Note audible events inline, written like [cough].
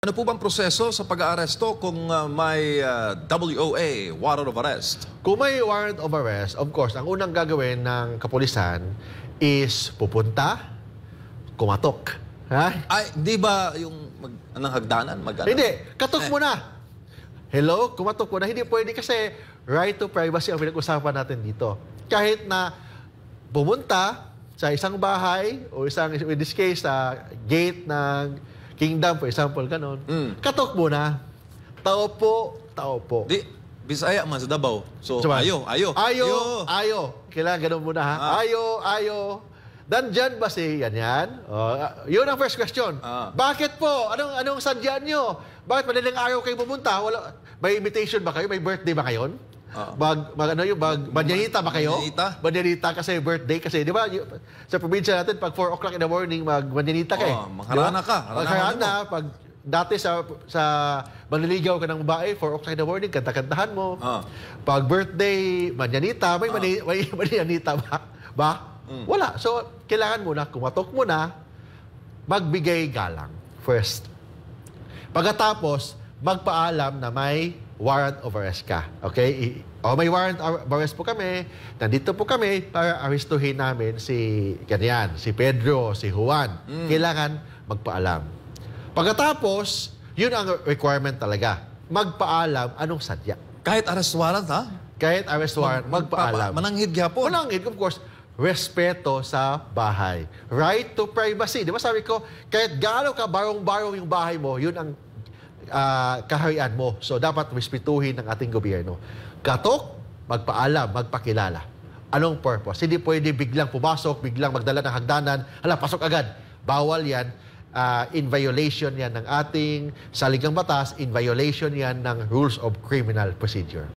Ano po bang proseso sa pag-aaresto kung uh, may uh, ah, WOA, warrant of arrest? Kung may warrant of arrest, of course, ang unang gagawin ng kapulisan is pupunta, kumatok. Ha? Ay, di ba yung mag, anong hagdanan? Mag, ano? Hindi, katok eh. muna. Hello, kumatok muna. Hindi pwede kasi right to privacy ang pinag-usapan natin dito. Kahit na pumunta sa isang bahay o isang, in this case, sa gate ng kingdom, for example, ganun. Mm. Katok muna. tao po, tao po. Di, Bisaya man sa Davao. So, Saban? ayo, ayo. Ayo, ayo. Kailangan ganun muna ha. Ah. Ayo, ayo. Nandyan ba si yan yan? Uh, yun ang first question. Ah. Bakit po? Anong anong sadya nyo? Bakit madaling araw kayo pumunta? Wala, may imitation ba kayo? May birthday ba kayon? Uh-huh. Bag, bag, ano yung bag, banyahita ba kayo? Banyahita. Banyahita kasi birthday kasi, di ba? Sa probinsya natin, pag 4 o'clock in the morning, mag-banyahita ka eh. Oh, magharana ka. Magharana, pag dati sa sa manliligaw ka ng babae, 4 o'clock in the morning, kanta-kantahan mo. Uh. Pag birthday, manyanita, may, uh. Ah. mani, may manyanita [laughs] ba? ba? Mm. Wala. So, kailangan muna, na, kumatok mo magbigay galang first. Pagkatapos, magpaalam na may warrant of arrest ka. Okay? O oh, may warrant of arrest po kami, nandito po kami para aristuhin namin si ganyan, si Pedro, si Juan. Mm. Kailangan magpaalam. Pagkatapos, yun ang requirement talaga. Magpaalam anong sadya. Kahit arrest warrant, ha? Kahit arrest warrant, Mag magpaalam. Mananghid gapon. Mananghid, of course respeto sa bahay. Right to privacy. Di ba sabi ko, kahit gaano ka barong-barong yung bahay mo, yun ang uh, ah, kaharian mo. So dapat respetuhin ng ating gobyerno. Katok, magpaalam, magpakilala. Anong purpose? Hindi pwede biglang pumasok, biglang magdala ng hagdanan, hala, pasok agad. Bawal yan. Uh, in violation yan ng ating saligang batas, in violation yan ng rules of criminal procedure.